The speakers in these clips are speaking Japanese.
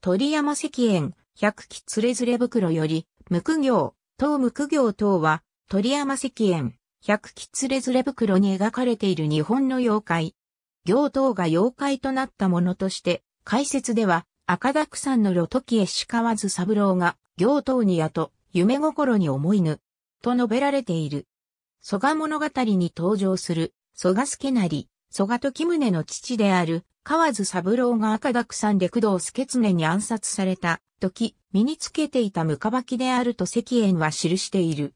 鳥山石園、百鬼連れ連れ袋より、無垢行、当無垢行等は、鳥山石園、百鬼連れ連れ袋に描かれている日本の妖怪。行等が妖怪となったものとして、解説では、赤田区山の露時へしかわず三郎が、行等にやと、夢心に思いぬ、と述べられている。蘇我物語に登場する、蘇我助なり、蘇我時宗の父である、河津三郎が赤濁山で工藤助常に暗殺された時、身につけていたムカバキであると石燕は記している。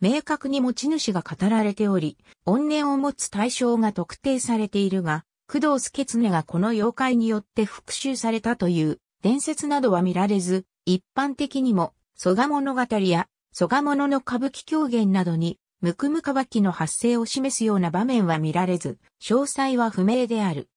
明確に持ち主が語られており、怨念を持つ対象が特定されているが、工藤助常がこの妖怪によって復讐されたという伝説などは見られず、一般的にも、蘇我物語や、蘇我物の歌舞伎狂言などに、ムクムカバキの発生を示すような場面は見られず、詳細は不明である。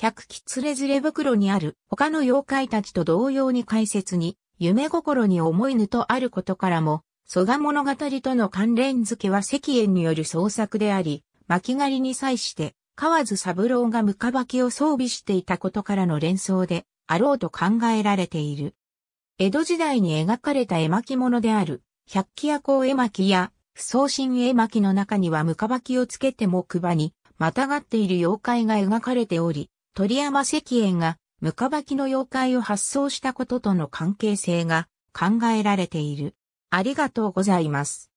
百連れ連れ袋にある他の妖怪たちと同様に解説に、夢心に思いぬとあることからも、蘇我物語との関連付けは石炎による創作であり、巻狩りに際して、河津三郎がムカバキを装備していたことからの連想で、あろうと考えられている。江戸時代に描かれた絵巻物である、百鬼夜行絵巻や、不送神絵巻の中にはムカバキをつけてくばに、またがっている妖怪が描かれており、鳥山石燕が、ムカバキの妖怪を発想したこととの関係性が考えられている。ありがとうございます。